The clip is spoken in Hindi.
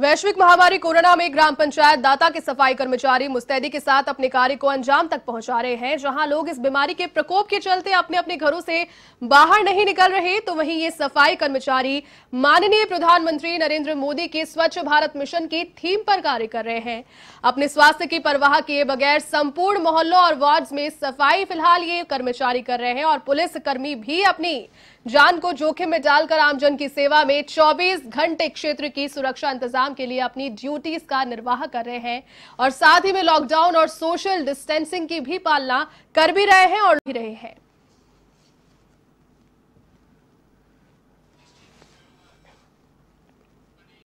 वैश्विक महामारी कोरोना में ग्राम पंचायत दाता के सफाई कर्मचारी मुस्तैदी के साथ अपने कार्य को अंजाम तक पहुंचा रहे हैं जहां लोग इस बीमारी के प्रकोप के चलते अपने अपने घरों से बाहर नहीं निकल रहे तो वहीं ये सफाई कर्मचारी माननीय प्रधानमंत्री नरेंद्र मोदी के स्वच्छ भारत मिशन की थीम पर कार्य कर रहे हैं अपने स्वास्थ्य की परवाह किए बगैर संपूर्ण मोहल्लों और वार्ड में सफाई फिलहाल ये कर्मचारी कर रहे हैं और पुलिस कर्मी भी अपनी जान को जोखिम में डालकर आमजन की सेवा में चौबीस घंटे क्षेत्र की सुरक्षा इंतजाम काम के लिए अपनी ड्यूटीज का निर्वाह कर रहे हैं और साथ ही में लॉकडाउन और सोशल डिस्टेंसिंग की भी पालना कर भी रहे हैं और भी रहे हैं